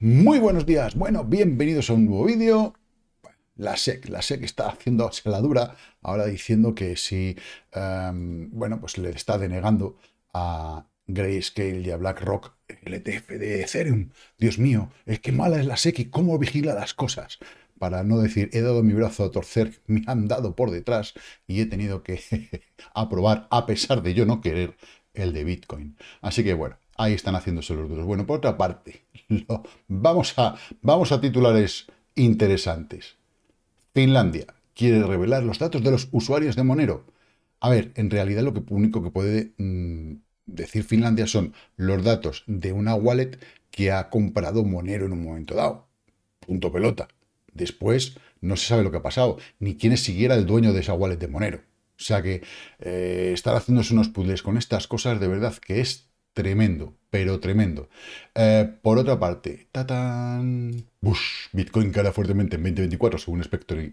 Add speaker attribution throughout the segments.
Speaker 1: Muy buenos días, bueno, bienvenidos a un nuevo vídeo. La SEC, la SEC está haciendo la dura ahora diciendo que si, em, bueno, pues le está denegando a Grayscale y a BlackRock el ETF de Ethereum. Dios mío, es que mala es la SEC y cómo vigila las cosas. Para no decir, he dado mi brazo a torcer, me han dado por detrás y he tenido que aprobar, a pesar de yo no querer, el de Bitcoin. Así que bueno, ahí están haciéndose los duros. Bueno, por otra parte, vamos, a, vamos a titulares interesantes. Finlandia quiere revelar los datos de los usuarios de Monero. A ver, en realidad lo que, único que puede mm, decir Finlandia son los datos de una wallet que ha comprado Monero en un momento dado. Punto pelota. Después no se sabe lo que ha pasado, ni quién es el dueño de esa wallet de Monero. O sea que eh, estar haciéndose unos puzzles con estas cosas de verdad que es tremendo, pero tremendo. Eh, por otra parte, tatán, Bush, Bitcoin caerá fuertemente en 2024, según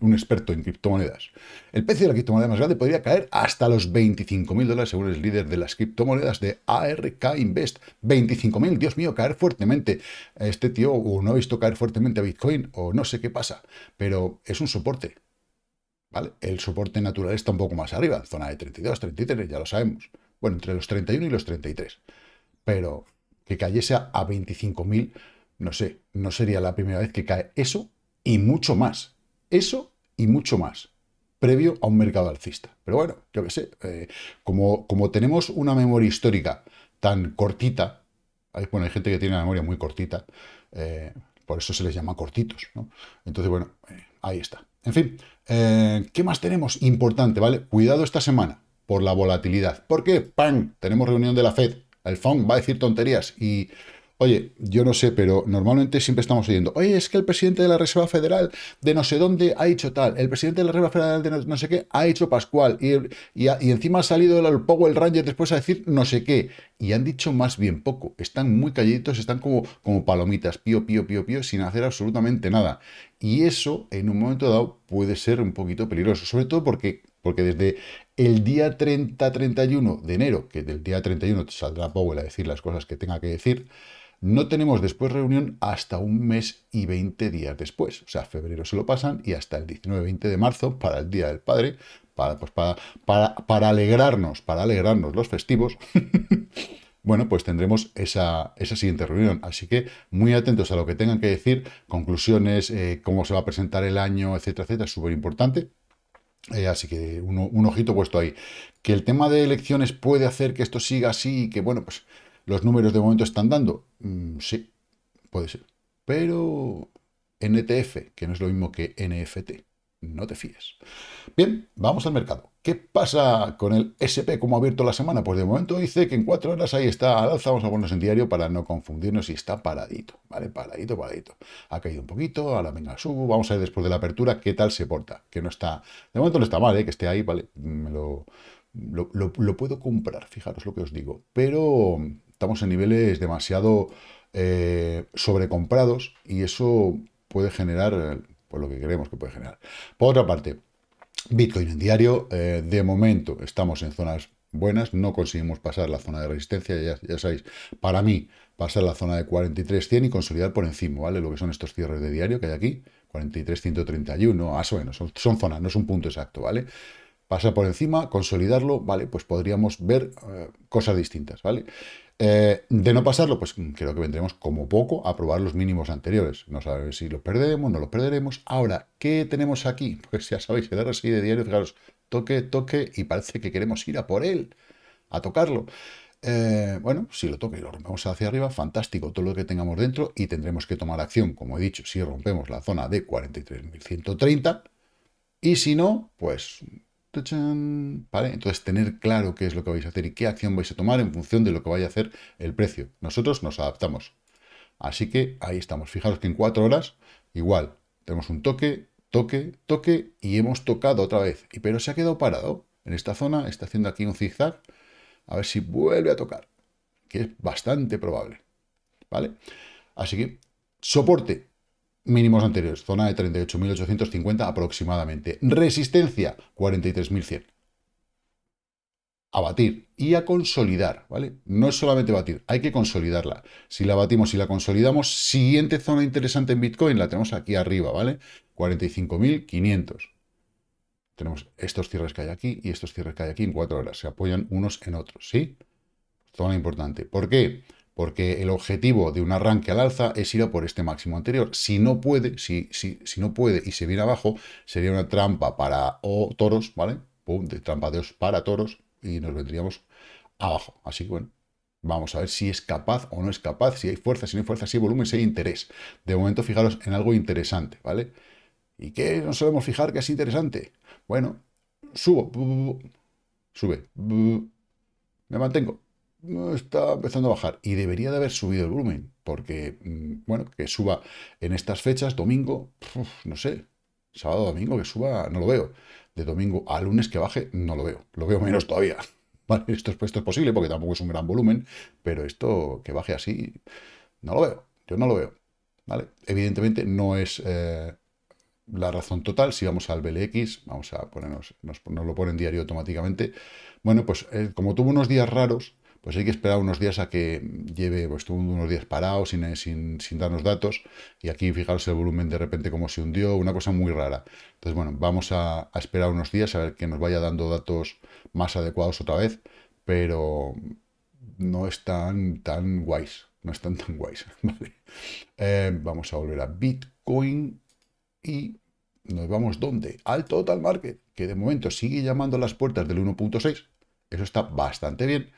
Speaker 1: un experto, en criptomonedas. El precio de la criptomoneda más grande podría caer hasta los 25.000 dólares, según el líder de las criptomonedas de ARK Invest. 25.000, Dios mío, caer fuertemente. Este tío no ha visto caer fuertemente a Bitcoin o no sé qué pasa, pero es un soporte. El soporte natural está un poco más arriba, zona de 32, 33, ya lo sabemos. Bueno, entre los 31 y los 33. Pero que cayese a 25.000, no sé, no sería la primera vez que cae eso y mucho más. Eso y mucho más, previo a un mercado alcista. Pero bueno, yo qué sé, eh, como, como tenemos una memoria histórica tan cortita, hay, bueno, hay gente que tiene una memoria muy cortita, eh, por eso se les llama cortitos, ¿no? Entonces, bueno, eh, ahí está. En fin, eh, ¿qué más tenemos? Importante, ¿vale? Cuidado esta semana por la volatilidad. ¿Por qué? ¡Pam! Tenemos reunión de la Fed. El FON va a decir tonterías y Oye, yo no sé, pero normalmente siempre estamos oyendo, oye, es que el presidente de la Reserva Federal de no sé dónde ha hecho tal, el presidente de la Reserva Federal de no, sé qué ha hecho Pascual, y, y, encima ha salido el Powell Ranger después a decir no sé qué, y han dicho más bien poco, están muy calladitos, están como, como palomitas, pío, pío, pío, pío, sin hacer absolutamente nada. Y eso, en un momento dado, puede ser un poquito peligroso, sobre todo porque, porque desde el día 30-31 de enero, que del día 31 saldrá Powell a decir las cosas que tenga que decir, no tenemos después reunión hasta un mes y 20 días después. O sea, febrero se lo pasan y hasta el 19-20 de marzo, para el Día del Padre, para, pues para, para, alegrarnos, para alegrarnos los festivos, bueno, pues tendremos esa, esa, siguiente reunión. Así que muy atentos a lo que tengan que decir, conclusiones, eh, cómo se va a presentar el año, etcétera, etcétera, es súper importante. Eh, así que un, ojito puesto ahí. Que el tema de elecciones puede hacer que esto siga así y que, bueno, pues los números de momento están dando. Mm, sí, puede ser. Pero NTF, que no es lo mismo que NFT, no te fíes. Bien, vamos al mercado. ¿Qué pasa con el SP? ¿Cómo ha abierto la semana? Pues de momento dice que en cuatro horas ahí está al alza. Vamos a en diario para no confundirnos y está paradito, ¿vale? Paradito, paradito. Ha caído un poquito, la venga, subo. Vamos a ver después de la apertura qué tal se porta. Que no está, de momento no está mal, ¿eh? Que esté ahí, ¿vale? Me lo, lo, puedo comprar, fijaros lo que os digo. Pero estamos en niveles demasiado eh, sobrecomprados y eso puede generar pues, lo que queremos que puede generar. Por otra parte, Bitcoin en diario, eh, de momento estamos en zonas buenas, no conseguimos pasar la zona de resistencia, ya, sabéis, para mí pasar la zona de 43.100 y consolidar por encima, ¿vale? Lo que son estos cierres de diario que hay aquí, 43.131, más o son, son zonas, no es un punto exacto, ¿vale? pasar por encima, consolidarlo, ¿vale? Pues podríamos ver eh, cosas distintas, ¿vale? Eh, de no pasarlo, pues mm, creo que vendremos como poco a probar los mínimos anteriores. No sabemos si lo perderemos, no lo perderemos. Ahora, ¿qué tenemos aquí? Pues ya sabéis, el RSI de diario, fijaros, toque, toque, y parece que queremos ir a por él, a tocarlo. Eh, bueno, si lo toque y lo rompemos hacia arriba, fantástico, todo lo que tengamos dentro y tendremos que tomar acción, como he dicho, si rompemos la zona de 43.130 y si no, pues entonces, tener claro qué es lo que vais a hacer y qué acción vais a tomar en función de lo que vaya a hacer el precio. Nosotros nos adaptamos. Así que ahí estamos. Fijaros que en cuatro horas, igual, tenemos un toque, toque, toque y hemos tocado otra vez. Y, pero se ha quedado parado en esta zona, está haciendo aquí un zigzag. A ver si vuelve a tocar, que es bastante probable. ¿Vale? Así que, soporte, mínimos anteriores, zona de 38.850 aproximadamente. Resistencia, 43.100. A batir y a consolidar, ¿vale? No es solamente batir, hay que consolidarla. Si la batimos y la consolidamos, siguiente zona interesante en Bitcoin, la tenemos aquí arriba, ¿vale? 45.500. Tenemos estos cierres que hay aquí y estos cierres que hay aquí en cuatro horas. Se apoyan unos en otros, ¿sí? Zona importante. ¿Por qué? porque el objetivo de un arranque al alza es ir a por este máximo anterior. Si no puede, si, si no puede y se viene abajo, sería una trampa para toros, ¿vale? Pum, de trampa de os para toros y nos vendríamos abajo. Así que bueno, vamos a ver si es capaz o no es capaz, si hay fuerza, si no hay fuerza, si hay volumen, si hay interés. De momento fijaros en algo interesante, ¿vale? ¿Y qué nos solemos fijar que es interesante? Bueno, subo, sube, me mantengo, está empezando a bajar y debería de haber subido el volumen, porque, mm, bueno, que suba en estas fechas, domingo, no sé, sábado, domingo, que suba, no lo veo. De domingo a lunes que baje, no lo veo. Lo veo menos todavía. Vale, esto, esto es posible porque tampoco es un gran volumen, pero esto que baje así, no lo veo. Yo no lo veo. ¿Vale? Evidentemente no es eh, la razón total. Si vamos al BLX, vamos a ponernos, nos, lo ponen diario automáticamente. Bueno, pues eh, como tuvo unos días raros, pues hay que esperar unos días a que lleve, pues estuvo unos días parado sin, darnos datos y aquí fijaros el volumen de repente como se hundió, una cosa muy rara. Entonces bueno, vamos a, esperar unos días a ver que nos vaya dando datos más adecuados otra vez, pero no están tan guays, no están tan guays, eh, vamos a volver a Bitcoin y nos vamos ¿dónde? Al Total Market, que de momento sigue llamando a las puertas del 1.6, eso está bastante bien,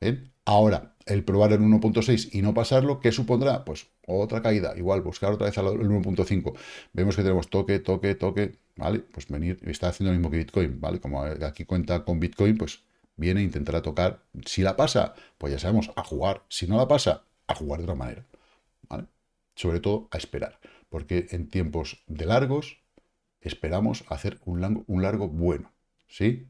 Speaker 1: ¿eh? Ahora, el probar el 1.6 y no pasarlo, ¿qué supondrá? Pues otra caída, igual, buscar otra vez el 1.5. Vemos que tenemos toque, toque, toque, ¿vale? Pues venir, está haciendo lo mismo que Bitcoin, ¿vale? Como aquí cuenta con Bitcoin, pues viene e intentará tocar. Si la pasa, pues ya sabemos, a jugar. Si no la pasa, a jugar de otra manera, ¿vale? Sobre todo a esperar, porque en tiempos de largos esperamos hacer un largo bueno, ¿sí?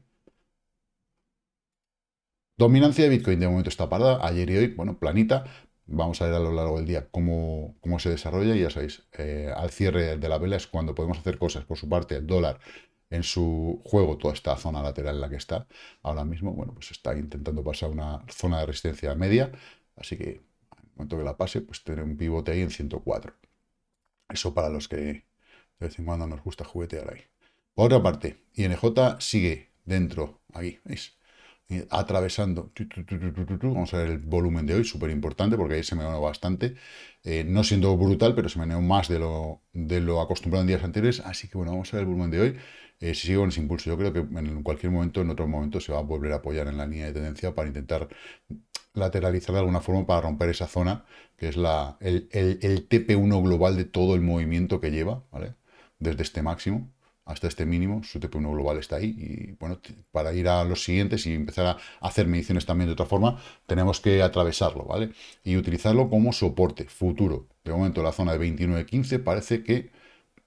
Speaker 1: Dominancia de Bitcoin de momento está parada, ayer y hoy, bueno, planita. Vamos a ver a lo largo del día cómo, cómo se desarrolla y ya sabéis, eh, al cierre de la vela es cuando podemos hacer cosas. Por su parte, el dólar en su juego, toda esta zona lateral en la que está ahora mismo, bueno, pues está intentando pasar una zona de resistencia media, así que en cuanto que la pase, pues tener un pivote ahí en 104. Eso para los que de vez en cuando nos gusta juguetear ahí. Por otra parte, INJ sigue dentro, aquí, ¿veis? atravesando. Vamos a ver el volumen de hoy, súper importante, porque ahí se me ganó bastante. Eh, no siendo brutal, pero se me más de lo, de lo acostumbrado en días anteriores. Así que bueno, vamos a ver el volumen de hoy. Eh, si sigo con ese impulso, yo creo que en cualquier momento, en otro momento, se va a volver a apoyar en la línea de tendencia para intentar lateralizar de alguna forma para romper esa zona, que es la, el, el, el TP1 global de todo el movimiento que lleva, ¿vale? Desde este máximo hasta este mínimo, su TP1 global está ahí. Y bueno, para ir a los siguientes y empezar a hacer mediciones también de otra forma, tenemos que atravesarlo, ¿vale? Y utilizarlo como soporte futuro. De momento, la zona de 29.15 parece que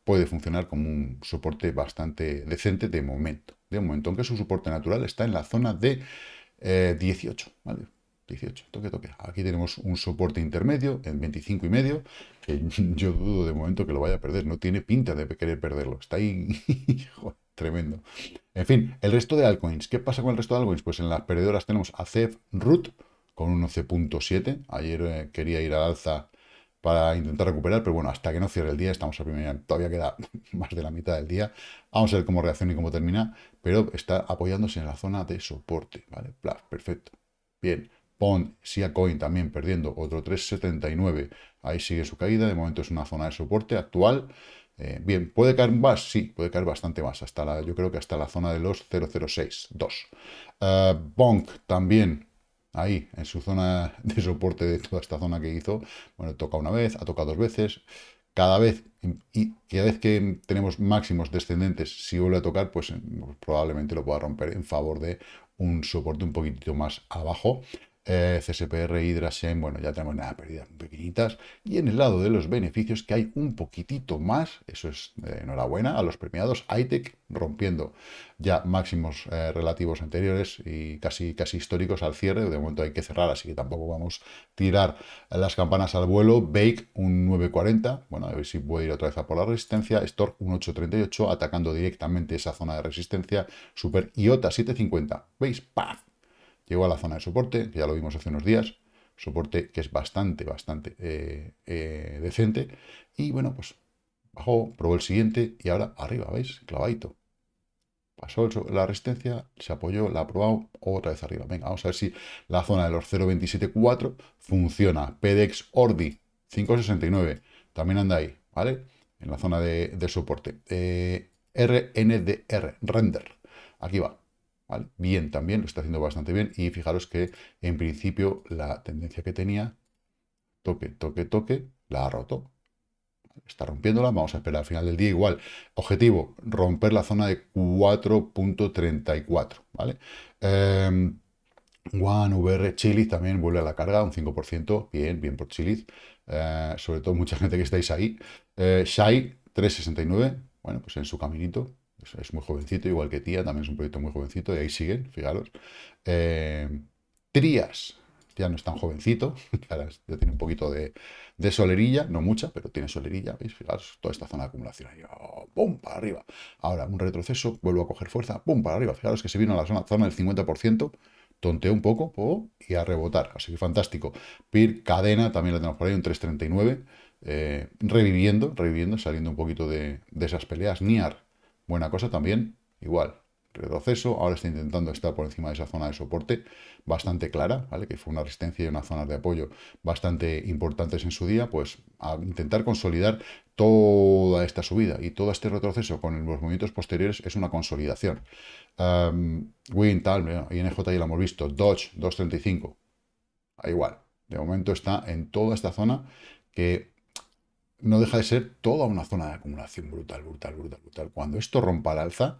Speaker 1: puede funcionar como un soporte bastante decente de momento. De momento, aunque su soporte natural está en la zona de 18, eh, ¿vale? 18, toque, toque. Aquí tenemos un soporte intermedio en 25 y medio, que yo dudo de momento que lo vaya a perder, no tiene pinta de querer perderlo, está ahí tremendo. En fin, el resto de altcoins, ¿qué pasa con el resto de altcoins? Pues en las perdedoras tenemos a CEF Root con un 11.7, ayer eh, quería ir al alza para intentar recuperar, pero bueno, hasta que no cierre el día, estamos a primera, todavía queda más de la mitad del día, vamos a ver cómo reacciona y cómo termina, pero está apoyándose en la zona de soporte, ¿vale? Perfecto, bien. Pond, Coin también perdiendo otro 3,79. Ahí sigue su caída. De momento es una zona de soporte actual. Eh, bien, ¿puede caer más? Sí, puede caer bastante más. Hasta la, yo creo que hasta la zona de los 0,062. Uh, eh, Bonk también ahí, en su zona de soporte de toda esta zona que hizo. Bueno, toca una vez, ha tocado dos veces. Cada vez, y cada vez que tenemos máximos descendentes, si vuelve a tocar, pues eh, probablemente lo pueda romper en favor de un soporte un poquitito más abajo eh, CSPR, Shen, bueno, ya tenemos nada, pérdidas pequeñitas. Y en el lado de los beneficios, que hay un poquitito más, eso es eh, enhorabuena a los premiados, ITEC rompiendo ya máximos eh, relativos anteriores y casi, casi históricos al cierre, de momento hay que cerrar, así que tampoco vamos a tirar las campanas al vuelo, Bake un 940, bueno, a ver si puede ir otra vez a por la resistencia, Stork un 838, atacando directamente esa zona de resistencia, Super IOTA 750, ¿veis? ¡Paf! Llegó a la zona de soporte, que ya lo vimos hace unos días, soporte que es bastante, bastante eh, eh, decente. Y bueno, pues bajó, probó el siguiente y ahora arriba, ¿veis? Clavadito. Pasó la resistencia, se apoyó, la ha probado, otra vez arriba. Venga, vamos a ver si la zona de los 0.274 funciona. PDX e Ordi 569, también anda ahí, ¿vale? En la zona de, soporte. RNDR, eh, render. Aquí va. Bien también, lo está haciendo bastante bien. Y fijaros que en principio la tendencia que tenía, toque, toque, toque, la ha roto. Está rompiéndola, vamos a esperar al final del día igual. Objetivo, romper la zona de 4.34, ¿vale? Em, One, VR, Chiliz también vuelve a la carga, un 5%, bien, bien por Chili. Eh, sobre todo mucha gente que estáis ahí. Shai, eh, 3.69, bueno, pues en su caminito, es, muy jovencito, igual que Tía, también es un proyecto muy jovencito, y ahí siguen, fijaros. Eh, Trías, ya no es tan jovencito, ya, tiene un poquito de, solerilla, no mucha, pero tiene solerilla, ¿veis? Fijaros, toda esta zona de acumulación ahí, ¡pum! Oh, para arriba. Ahora, un retroceso, vuelvo a coger fuerza, ¡pum! para arriba. Fijaros que se vino a la zona, zona del 50%, tonteó un poco y a rebotar. Así que fantástico. PIR cadena, también la tenemos por ahí, un 339, eh, reviviendo, reviviendo, saliendo un poquito de esas peleas. NIAR, Buena cosa también, igual, retroceso, ahora está intentando estar por encima de esa zona de soporte bastante clara, ¿vale? que fue una resistencia y una zona de apoyo bastante importantes en su día, pues a intentar consolidar toda esta subida y todo este retroceso con los movimientos posteriores es una consolidación. Win, tal, INJ ya lo hemos visto, Dodge 235, igual, de momento está en toda esta zona que no deja de ser toda una zona de acumulación brutal, brutal, brutal, brutal. Cuando esto rompa la alza,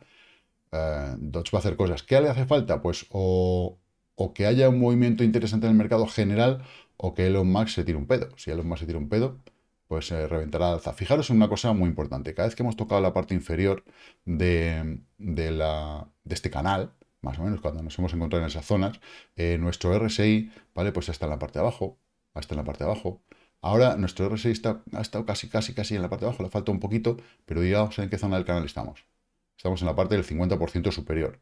Speaker 1: eh, Dodge va a hacer cosas. ¿Qué le hace falta? Pues o, o, que haya un movimiento interesante en el mercado general o que Elon Musk se tire un pedo. Si Elon Musk se tira un pedo, pues se eh, reventará alza. Fijaros en una cosa muy importante. Cada vez que hemos tocado la parte inferior de, la, de este canal, más o menos cuando nos hemos encontrado en esas zonas, eh, nuestro RSI, ¿vale? Pues está en la parte de abajo, está en la parte de abajo. Ahora nuestro RSI ha estado casi, casi, casi en la parte de abajo, le falta un poquito, pero digamos en qué zona del canal estamos. Estamos en la parte del 50% superior.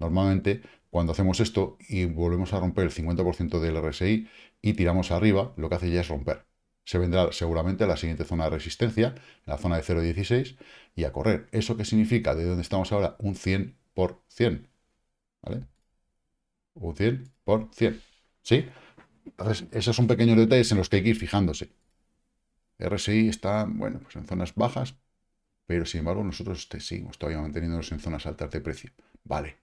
Speaker 1: Normalmente, cuando hacemos esto y volvemos a romper el 50% del RSI y tiramos arriba, lo que hace ya es romper. Se vendrá seguramente a la siguiente zona de resistencia, la zona de 0.16, y a correr. ¿Eso qué significa? De donde estamos ahora, un 100 por 100. ¿Vale? Un 100 por 100. ¿Sí? esos son pequeños detalles en los que hay que ir fijándose. RSI está, bueno, pues en zonas bajas, pero sin embargo nosotros este, seguimos todavía manteniéndonos en zonas altas de precio. Vale.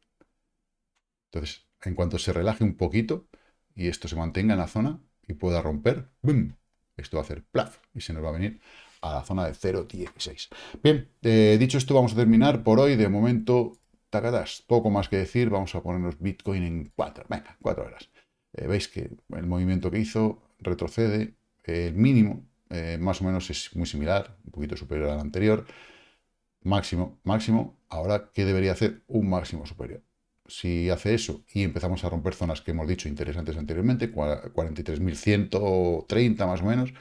Speaker 1: Entonces, en cuanto se relaje un poquito y esto se mantenga en la zona y pueda romper, ¡bum! Esto va a hacer plaf y se nos va a venir a la zona de 0.16. Bien, eh, dicho esto, vamos a terminar por hoy. De momento, ¡tacatás! poco más que decir. Vamos a ponernos Bitcoin en 4, venga, 4 horas. Eh, veis que el movimiento que hizo retrocede, eh, el mínimo eh, más o menos es muy similar, un poquito superior al anterior, máximo, máximo, ahora ¿qué debería hacer? Un máximo superior. Si hace eso y empezamos a romper zonas que hemos dicho interesantes anteriormente, 43.130 más o menos,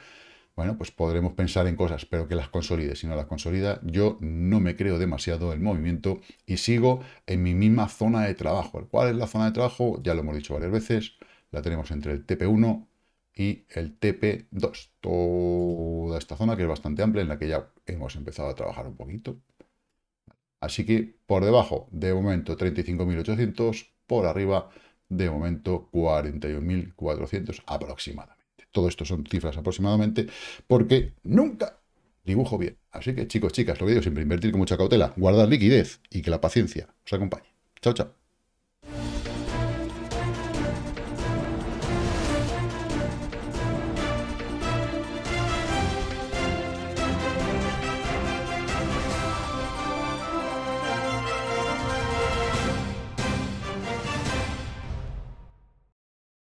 Speaker 1: bueno, pues podremos pensar en cosas, pero que las consolide. Si no las consolida, yo no me creo demasiado el movimiento y sigo en mi misma zona de trabajo. ¿Cuál es la zona de trabajo? Ya lo hemos dicho varias veces la tenemos entre el TP1 y el TP2. Toda esta zona que es bastante amplia, en la que ya hemos empezado a trabajar un poquito. Así que por debajo, de momento 35.800, por arriba, de momento 41.400 aproximadamente. Todo esto son cifras aproximadamente, porque nunca dibujo bien. Así que chicos, chicas, lo que digo siempre, invertir con mucha cautela, guardar liquidez y que la paciencia os acompañe. Chao, chao.